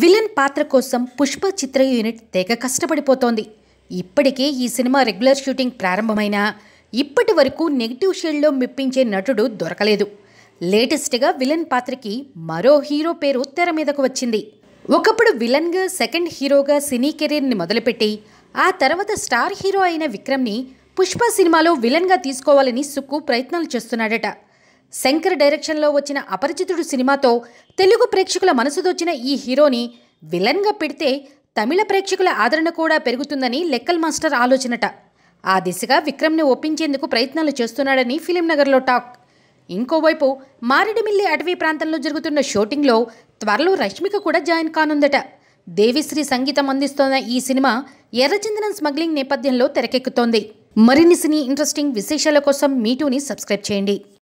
villain పాత్ర కోసం పుష్ప చిత్ర unit తెగ కష్టపడిపోతోంది ఇప్పటికే ఈ సినిమా రెగ్యులర్ షూటింగ్ ప్రారంభమైనా ఇప్పటి వరకు నెగిటివ్ షేడ్లో మెప్పించే నటుడు దొరకలేదు లేటెస్ట్గా విలన్ పాత్రకి మరో హీరో పేరు తెర మీదకు వచ్చింది ఒకప్పుడు విలన్గా సెకండ్ హీరోగా సినీ కెరీర్ని మొదలుపెట్టి ఆ తర్వాత స్టార్ హీరో అయిన విక్రమ్ని పుష్ప సినిమాలో విలన్గా తీసుకోవాలని సుక్కు ప్రయత్నాలు చేస్తున్నాడట శంకర్ డైరెక్షన్లో వచ్చిన అపరిచితుడు సినిమాతో తెలుగు ప్రేక్షకుల మనసుదొచ్చిన ఈ హీరోని విలన్గా పెడితే తమిళ ప్రేక్షకుల ఆదరణ కూడా పెరుగుతుందని లెక్కల్ మాస్టర్ ఆలోచనట ఆ దిశగా విక్రమ్ని ఒప్పించేందుకు ప్రయత్నాలు చేస్తున్నాడని ఫిలింనగర్లో టాక్ ఇంకోవైపు మారేడుమిల్లి అటవీ ప్రాంతంలో జరుగుతున్న షూటింగ్లో త్వరలో రష్మిక కూడా జాయిన్ కానుందట దేవిశ్రీ సంగీతం అందిస్తోన్న ఈ సినిమా ఎర్రచందనం స్మగ్లింగ్ నేపథ్యంలో తెరకెక్కుతోంది మరిన్ని సినీ ఇంట్రెస్టింగ్ విశేషాల కోసం మీటూని సబ్స్క్రైబ్ చేయండి